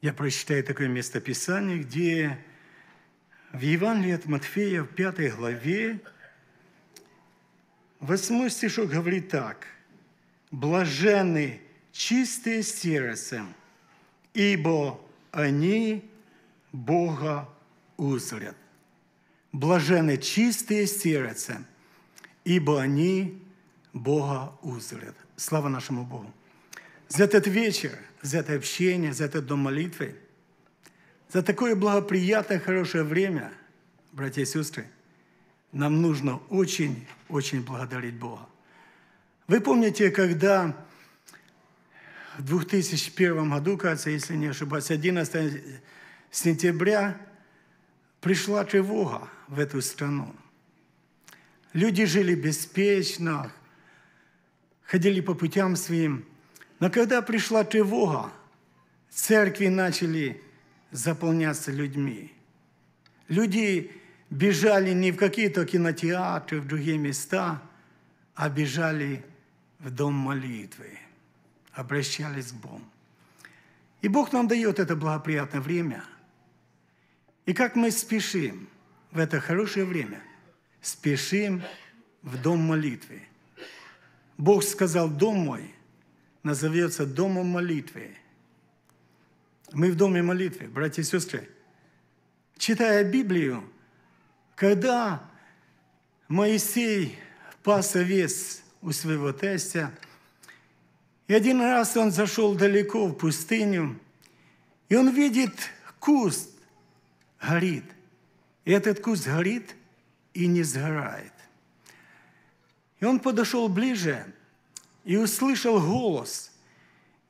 Я прочитаю такое местописание, где в Евангелии от Матфея в пятой главе 8 стишок говорит так. «Блаженны чистые сердцем, ибо они Бога узрят». Блаженны чистые сердцем, ибо они Бога узрят. Слава нашему Богу! за этот вечер, за это общение, за этот дом молитвы, за такое благоприятное, хорошее время, братья и сестры, нам нужно очень-очень благодарить Бога. Вы помните, когда в 2001 году, кажется, если не ошибаюсь, 11 сентября пришла тревога в эту страну. Люди жили беспечно, ходили по путям своим – но когда пришла тревога, церкви начали заполняться людьми. Люди бежали не в какие-то кинотеатры, в другие места, а бежали в дом молитвы, обращались к Богу. И Бог нам дает это благоприятное время. И как мы спешим в это хорошее время? Спешим в дом молитвы. Бог сказал, дом мой – назовется домом молитвы. Мы в доме молитвы, братья и сестры. Читая Библию, когда Моисей пас овец у своего тестя, и один раз он зашел далеко в пустыню, и он видит куст, горит. И этот куст горит и не сгорает. И он подошел ближе – и услышал голос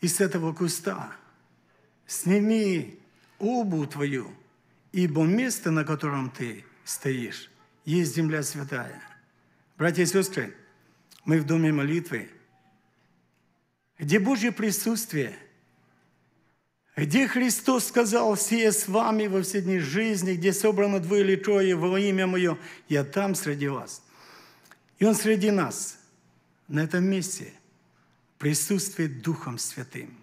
из этого куста. «Сними обувь твою, ибо место, на котором ты стоишь, есть земля святая». Братья и сестры, мы в доме молитвы, где Божье присутствие, где Христос сказал, Все с вами во все дни жизни, где собрано двое или трое во имя Мое, я там среди вас». И Он среди нас, на этом месте – присутствии Духом Святым.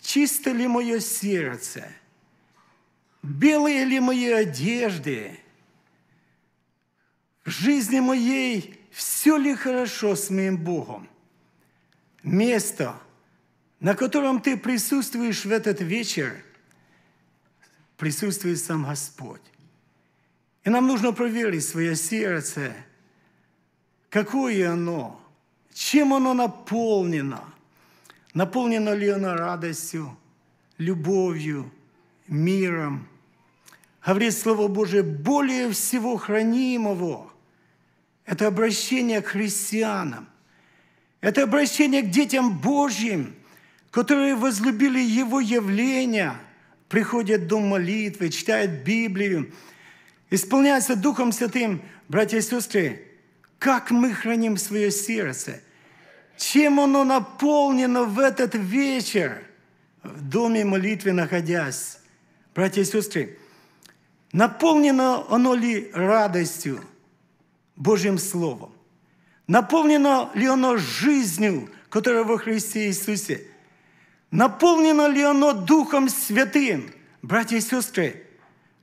Чисто ли мое сердце? Белые ли мои одежды? В жизни моей все ли хорошо с моим Богом? Место, на котором ты присутствуешь в этот вечер, присутствует сам Господь. И нам нужно проверить свое сердце, какое оно – чем оно наполнено? Наполнено ли оно радостью, любовью, миром? Говорит Слово Божие, более всего хранимого. Это обращение к христианам. Это обращение к детям Божьим, которые возлюбили Его явление, приходят в дом молитвы, читают Библию, исполняются Духом Святым. Братья и сестры, как мы храним свое сердце? Чем оно наполнено в этот вечер, в доме молитвы находясь? Братья и сестры, наполнено оно ли радостью Божьим Словом? Наполнено ли оно жизнью, которая во Христе Иисусе? Наполнено ли оно Духом Святым? Братья и сестры,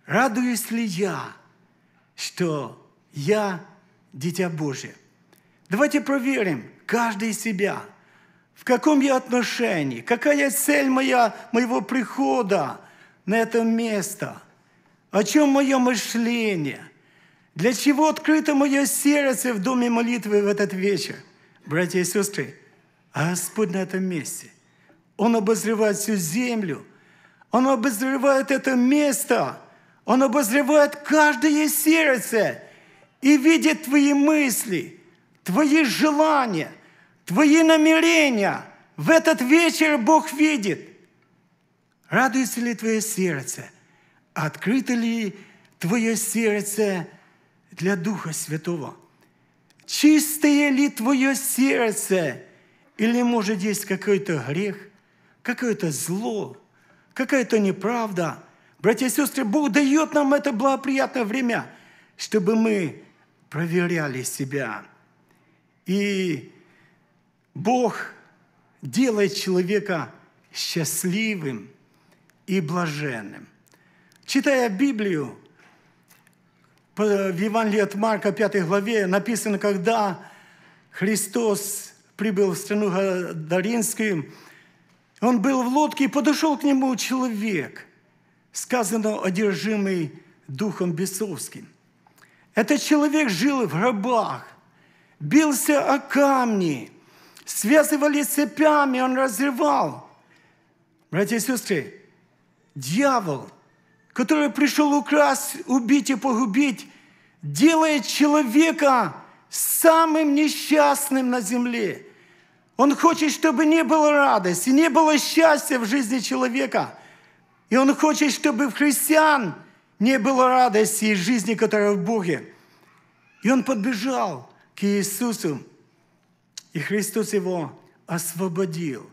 радуюсь ли я, что я дитя Божье. Давайте проверим каждый из себя, в каком я отношении, какая цель моя, моего прихода на это место, о чем мое мышление, для чего открыто мое сердце в доме молитвы в этот вечер. Братья и сестры, Господь на этом месте. Он обозревает всю землю, Он обозревает это место, Он обозревает каждое сердце – и видит твои мысли, твои желания, твои намерения. В этот вечер Бог видит. Радуется ли твое сердце? Открыто ли твое сердце для Духа Святого? Чистое ли твое сердце? Или, может, есть какой-то грех, какое-то зло, какая-то неправда? Братья и сестры, Бог дает нам это благоприятное время, чтобы мы проверяли себя. И Бог делает человека счастливым и блаженным. Читая Библию, в Евангелии от Марка 5 главе написано, когда Христос прибыл в страну Гадаринскую, он был в лодке, и подошел к нему человек, сказано, одержимый духом бесовским – этот человек жил в гробах, бился о камни, связывали цепями, он разрывал. Братья и сестры, дьявол, который пришел украсть, убить и погубить, делает человека самым несчастным на земле. Он хочет, чтобы не было радости, не было счастья в жизни человека. И он хочет, чтобы в христиан – не было радости и жизни, которая в Боге. И он подбежал к Иисусу, и Христос его освободил.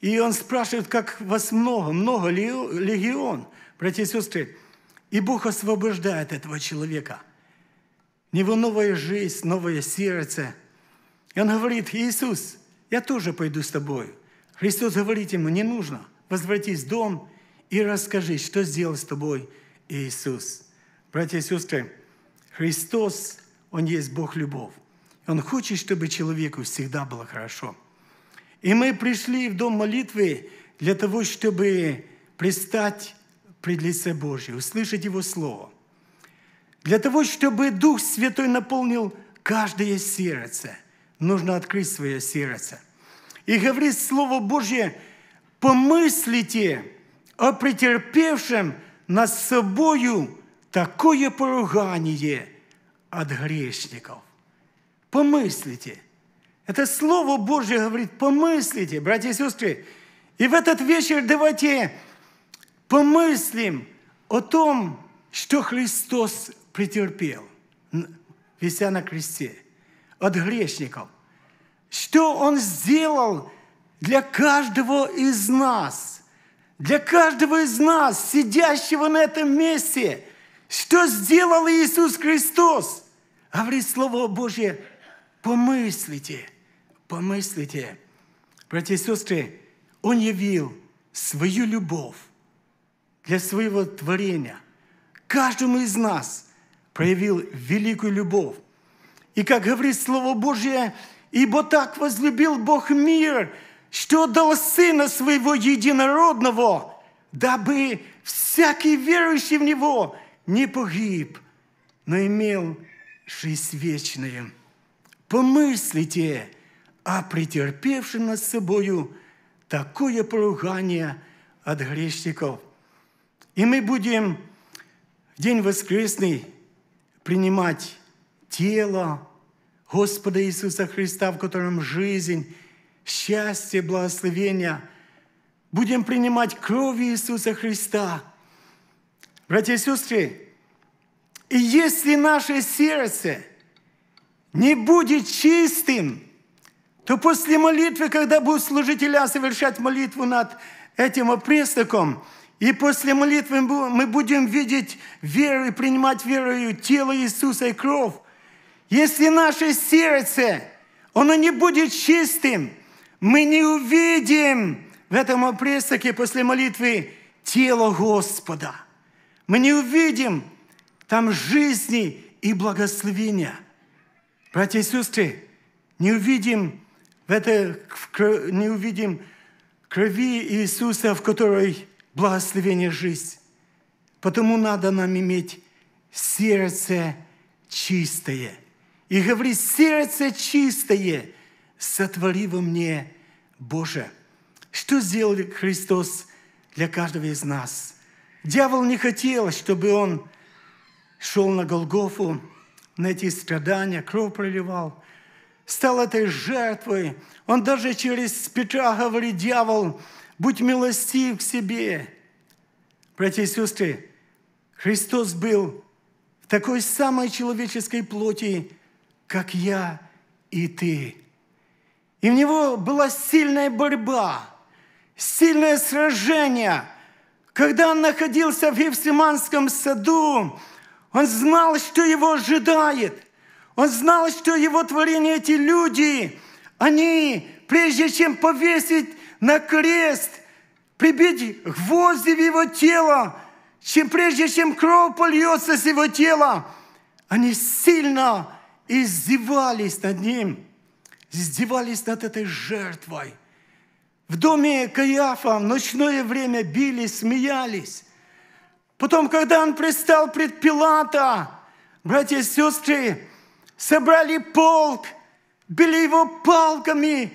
И он спрашивает, как вас много, много ли легион, братья и сестры. И Бог освобождает этого человека. У него новая жизнь, новое сердце. И он говорит, Иисус, я тоже пойду с тобой. Христос говорит ему, не нужно, возвратись в дом и расскажи, что сделал с тобой Иисус. Братья и сестры, Христос, Он есть Бог любовь. Он хочет, чтобы человеку всегда было хорошо. И мы пришли в дом молитвы для того, чтобы пристать пред лице Божье, услышать Его Слово. Для того, чтобы Дух Святой наполнил каждое сердце, нужно открыть свое сердце. И говорить Слово Божье, помыслите о претерпевшем – над собою такое поругание от грешников. Помыслите. Это Слово Божье говорит, помыслите, братья и сестры. И в этот вечер давайте помыслим о том, что Христос претерпел, вися на кресте, от грешников. Что Он сделал для каждого из нас – для каждого из нас, сидящего на этом месте, что сделал Иисус Христос. Говорит Слово Божье, помыслите, помыслите. Братья и сестры, Он явил свою любовь для своего творения. Каждому из нас проявил великую любовь. И как говорит Слово Божье, «Ибо так возлюбил Бог мир, что дал Сына Своего Единородного, дабы всякий верующий в Него не погиб, но имел жизнь вечную. Помыслите о претерпевшем над собою такое поругание от грешников. И мы будем в день воскресный принимать тело Господа Иисуса Христа, в котором жизнь, счастье, благословения. Будем принимать кровь Иисуса Христа. Братья и сестры, и если наше сердце не будет чистым, то после молитвы, когда будут служителя совершать молитву над этим престоком, и после молитвы мы будем видеть веру и принимать верою тело Иисуса и кровь. Если наше сердце, оно не будет чистым, мы не увидим в этом опрестоке после молитвы тело Господа. Мы не увидим там жизни и благословения. Братья и сестры, не увидим, в этой не увидим крови Иисуса, в которой благословение жизнь. Потому надо нам иметь сердце чистое. И говорит, сердце чистое – сотвори во мне, Боже. Что сделал Христос для каждого из нас? Дьявол не хотел, чтобы он шел на Голгофу, на эти страдания, кровь проливал, стал этой жертвой. Он даже через Петра говорит, дьявол, будь милостив к себе. Братья и сестры, Христос был в такой самой человеческой плоти, как я и ты. И в него была сильная борьба, сильное сражение. Когда он находился в Евсиманском саду, он знал, что его ожидает. Он знал, что его творение, эти люди, они, прежде чем повесить на крест, прибить гвозди в его тело, чем прежде, чем кровь польется с его тела, они сильно издевались над ним – издевались над этой жертвой. В доме Каиафа, в ночное время били, смеялись. Потом, когда он пристал пред Пилата, братья и сестры собрали полк, били его палками,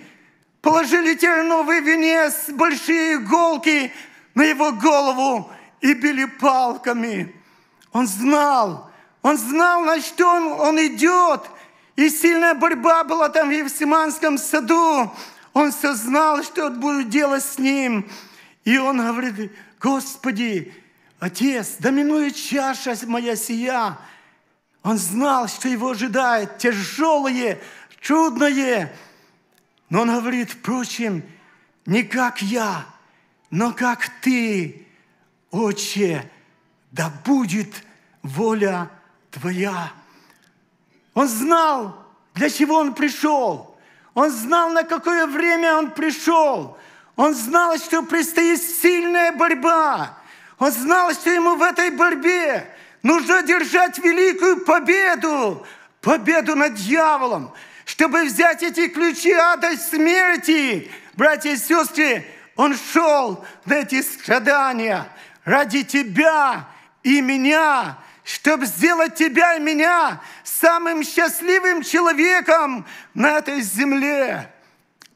положили терновый венец, большие иголки на его голову и били палками. Он знал, он знал, на что он, он идет – и сильная борьба была там в Евсиманском саду. Он все знал, что я буду делать с ним. И он говорит, Господи, Отец, доминует чаша моя сия. Он знал, что его ожидает тяжелое, чудное. Но он говорит, впрочем, не как я, но как ты, Отче, да будет воля Твоя. Он знал, для чего он пришел. Он знал, на какое время он пришел. Он знал, что предстоит сильная борьба. Он знал, что ему в этой борьбе нужно держать великую победу, победу над дьяволом, чтобы взять эти ключи ада и смерти. Братья и сестры, он шел на эти страдания ради тебя и меня, чтобы сделать тебя и меня самым счастливым человеком на этой земле.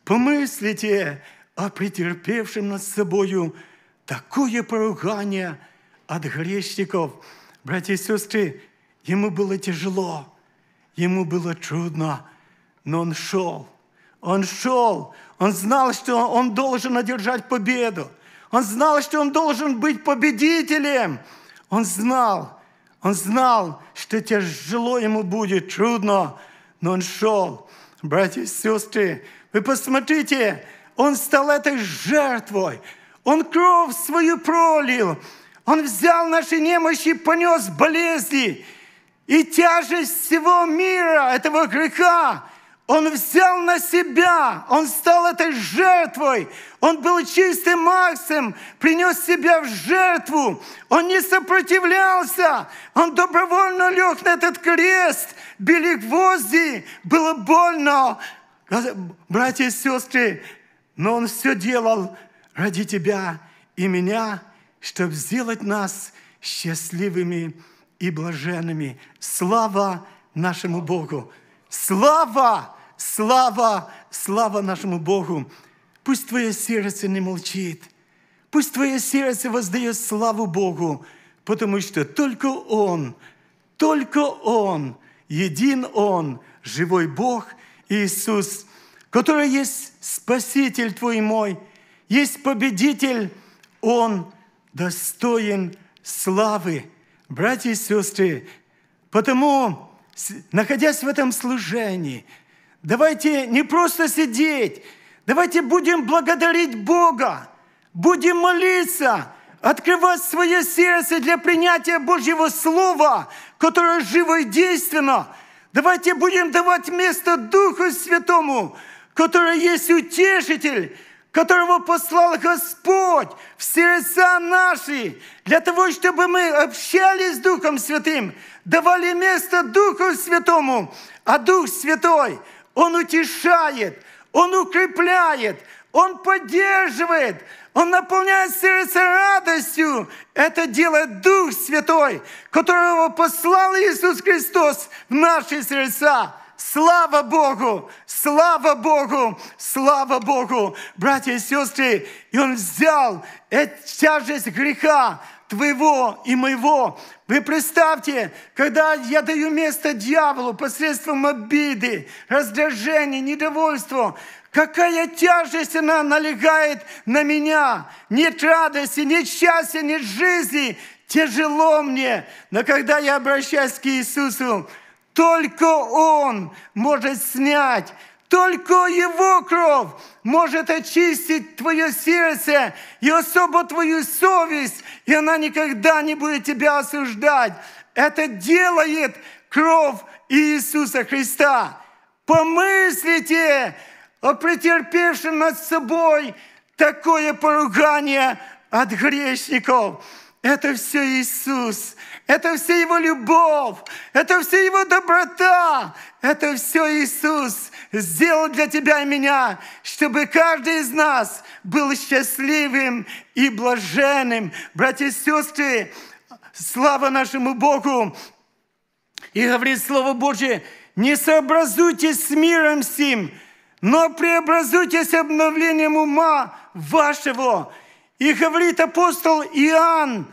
Помыслите о претерпевшем над собою такое поругание от грешников. Братья и сестры, ему было тяжело, ему было трудно, но он шел, он шел, он знал, что он должен одержать победу, он знал, что он должен быть победителем, он знал – он знал, что тяжело ему будет, трудно, но он шел. Братья и сестры, вы посмотрите, он стал этой жертвой. Он кровь свою пролил. Он взял наши немощи, понес болезни и тяжесть всего мира, этого греха. Он взял на себя, он стал этой жертвой, он был чистым аксом, принес себя в жертву, он не сопротивлялся, он добровольно лег на этот крест, били гвозди, было больно, братья и сестры, но он все делал ради тебя и меня, чтобы сделать нас счастливыми и блаженными. Слава нашему Богу! Слава! слава, слава нашему Богу. Пусть твое сердце не молчит. Пусть твое сердце воздает славу Богу, потому что только Он, только Он, един Он, живой Бог Иисус, который есть Спаситель твой мой, есть победитель, Он достоин славы. Братья и сестры, потому, находясь в этом служении – Давайте не просто сидеть, давайте будем благодарить Бога, будем молиться, открывать свое сердце для принятия Божьего Слова, которое живо и действенно. Давайте будем давать место Духу Святому, который есть утешитель, которого послал Господь в сердца наши, для того, чтобы мы общались с Духом Святым, давали место Духу Святому, а Дух Святой – он утешает, Он укрепляет, Он поддерживает, Он наполняет сердце радостью. Это делает Дух Святой, которого послал Иисус Христос в наши сердца. Слава Богу! Слава Богу! Слава Богу! Братья и сестры, и Он взял эту тяжесть греха, твоего и моего. Вы представьте, когда я даю место дьяволу посредством обиды, раздражения, недовольства, какая тяжесть она налегает на меня. Нет радости, нет счастья, нет жизни. Тяжело мне. Но когда я обращаюсь к Иисусу, только Он может снять только Его кровь может очистить твое сердце и особо твою совесть, и она никогда не будет тебя осуждать. Это делает кровь Иисуса Христа. Помыслите о претерпевшем над собой такое поругание от грешников. Это все Иисус, это все Его любовь, это все Его доброта, это все Иисус сделал для тебя и меня, чтобы каждый из нас был счастливым и блаженным. Братья и сестры, слава нашему Богу! И говорит Слово Божье, не сообразуйтесь с миром сим, но преобразуйтесь обновлением ума вашего – и говорит апостол Иоанн,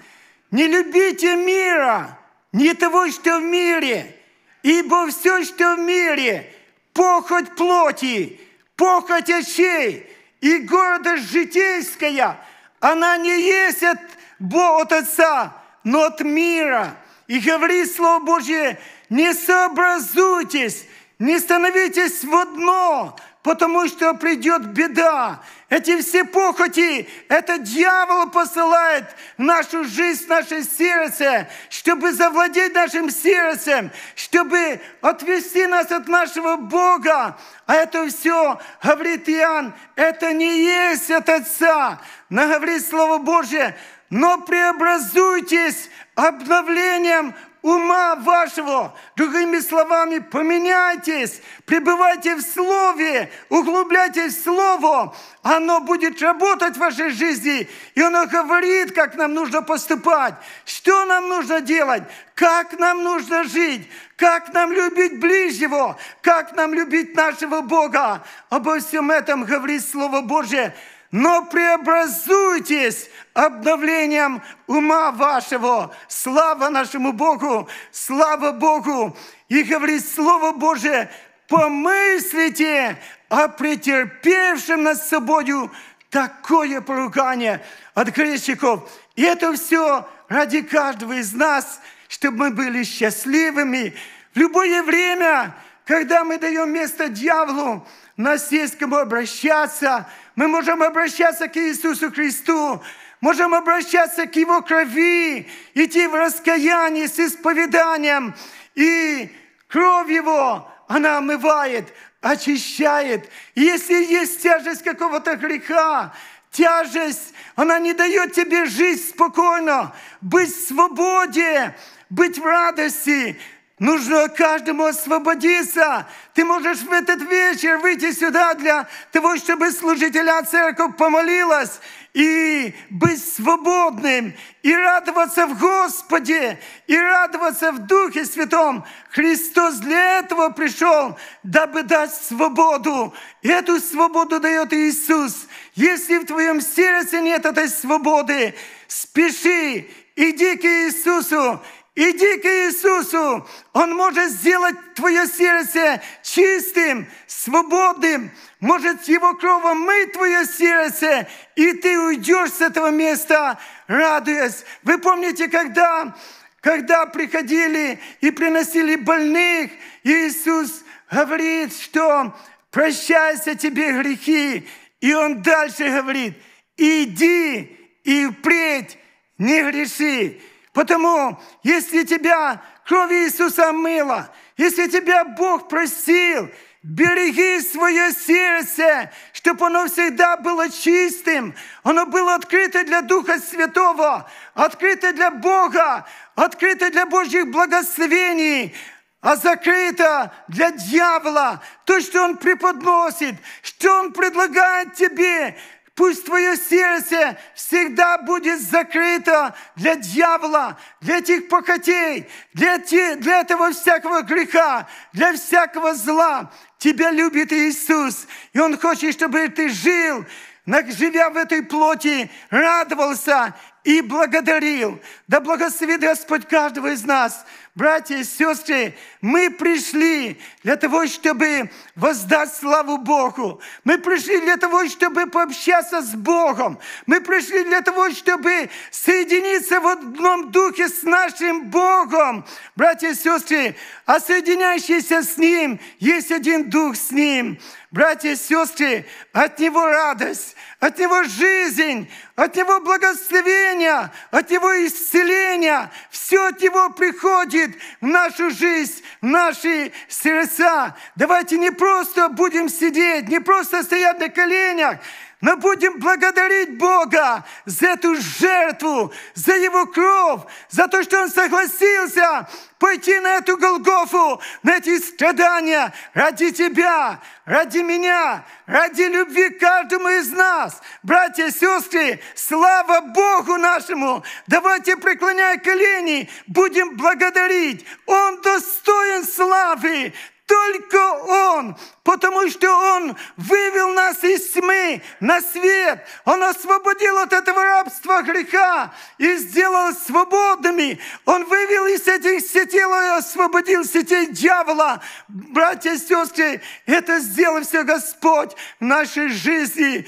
не любите мира, не того, что в мире, ибо все, что в мире, похоть плоти, похоть очей и гордость житейская, она не есть от, Бога от Отца, но от мира. И говорит Слово Божье, не сообразуйтесь, не становитесь в одно, потому что придет беда, эти все похоти, это дьявол посылает в нашу жизнь, в наше сердце, чтобы завладеть нашим сердцем, чтобы отвести нас от нашего Бога. А это все, говорит Иоанн, это не есть от Отца. Но говорит Слово Божие. но преобразуйтесь обновлением ума вашего. Другими словами, поменяйтесь, пребывайте в Слове, углубляйтесь в Слово. Оно будет работать в вашей жизни, и оно говорит, как нам нужно поступать, что нам нужно делать, как нам нужно жить, как нам любить ближнего, как нам любить нашего Бога. Обо всем этом говорит Слово Божье – но преобразуйтесь обновлением ума вашего. Слава нашему Богу, слава Богу. И говорит Слово Божие, помыслите о претерпевшем над собою такое поругание от грешников. И это все ради каждого из нас, чтобы мы были счастливыми. В любое время, когда мы даем место дьяволу, нас есть обращаться – мы можем обращаться к Иисусу Христу, можем обращаться к Его крови, идти в раскаяние с исповеданием. И кровь Его, она омывает, очищает. И если есть тяжесть какого-то греха, тяжесть, она не дает тебе жить спокойно, быть в свободе, быть в радости, Нужно каждому освободиться. Ты можешь в этот вечер выйти сюда для того, чтобы служителя церковь помолилась и быть свободным, и радоваться в Господе, и радоваться в Духе Святом. Христос для этого пришел, дабы дать свободу. И эту свободу дает Иисус. Если в твоем сердце нет этой свободы, спеши, иди к Иисусу Иди к Иисусу, Он может сделать твое сердце чистым, свободным, может Его кровь мыть твое сердце, и ты уйдешь с этого места, радуясь. Вы помните, когда, когда приходили и приносили больных, Иисус говорит, что прощайся тебе грехи, и Он дальше говорит, иди и впредь не греши. Потому, если тебя кровь Иисуса мыла, если тебя Бог просил береги свое сердце, чтобы оно всегда было чистым, оно было открыто для Духа Святого, открыто для Бога, открыто для Божьих благословений, а закрыто для дьявола. То, что он преподносит, что он предлагает тебе, Пусть твое сердце всегда будет закрыто для дьявола, для этих похотей, для, те, для этого всякого греха, для всякого зла. Тебя любит Иисус, и Он хочет, чтобы ты жил, живя в этой плоти, радовался и благодарил. Да благословит Господь каждого из нас. Братья и сестры, мы пришли для того, чтобы воздать славу Богу. Мы пришли для того, чтобы пообщаться с Богом. Мы пришли для того, чтобы соединиться в одном духе с нашим Богом. Братья и сестры, а соединяющиеся с Ним, есть один дух с Ним. Братья и сестры, от Него радость, от Него жизнь, от Него благословение, от его исцеление. Все от Него приходит в нашу жизнь, в наши сердца. Давайте не просто будем сидеть, не просто стоять на коленях, мы будем благодарить Бога за эту жертву, за Его кровь, за то, что Он согласился пойти на эту Голгофу, на эти страдания ради Тебя, ради меня, ради любви к каждому из нас. Братья и сестры, слава Богу нашему! Давайте, преклоняя колени, будем благодарить. Он достоин славы. Только Он, потому что Он вывел нас из тьмы на свет. Он освободил от этого рабства греха и сделал свободными. Он вывел из этих сетей и освободил сетей дьявола. Братья и сестры, это сделал все Господь в нашей жизни.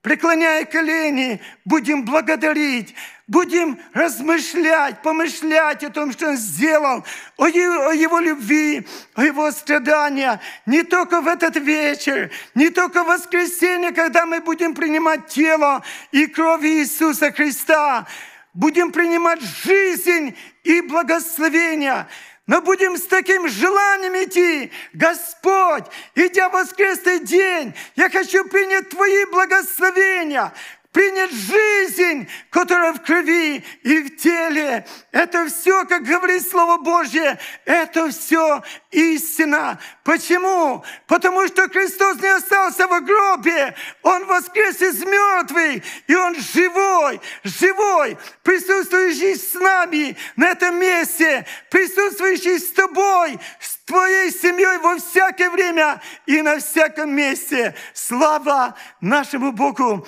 Преклоняя колени, будем благодарить Будем размышлять, помышлять о том, что Он сделал, о Его, о его любви, о Его страданиях. Не только в этот вечер, не только в воскресенье, когда мы будем принимать тело и кровь Иисуса Христа. Будем принимать жизнь и благословение. Но будем с таким желанием идти. Господь, идя в воскресный день, я хочу принять Твои благословения принять жизнь, которая в крови и в теле. Это все, как говорит Слово Божье, это все истина. Почему? Потому что Христос не остался в гробе. Он воскрес из мертвых, и Он живой, живой, присутствующий с нами на этом месте, присутствующий с тобой, с твоей семьей во всякое время и на всяком месте. Слава нашему Богу!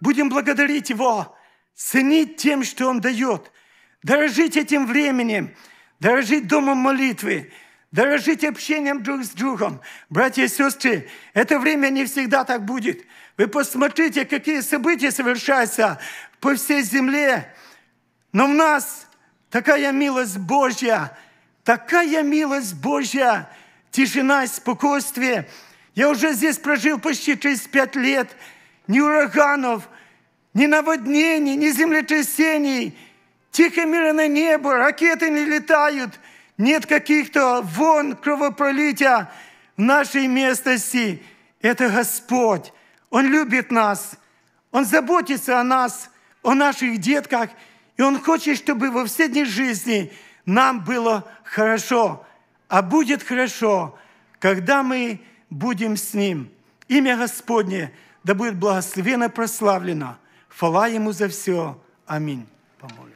Будем благодарить Его, ценить тем, что Он дает, дорожить этим временем, дорожить домом молитвы, дорожить общением друг с другом. Братья и сестры, это время не всегда так будет. Вы посмотрите, какие события совершаются по всей земле. Но в нас такая милость Божья, такая милость Божья, тишина и спокойствие. Я уже здесь прожил почти 35 лет – ни ураганов, ни наводнений, ни землетрясений. Тихое мирное небо, ракеты не летают, нет каких-то вон кровопролития в нашей местности. Это Господь. Он любит нас. Он заботится о нас, о наших детках. И Он хочет, чтобы во все дни жизни нам было хорошо. А будет хорошо, когда мы будем с Ним. Имя Господне – да будет благословенно прославлена. Хвала Ему за все. Аминь. Помолимся.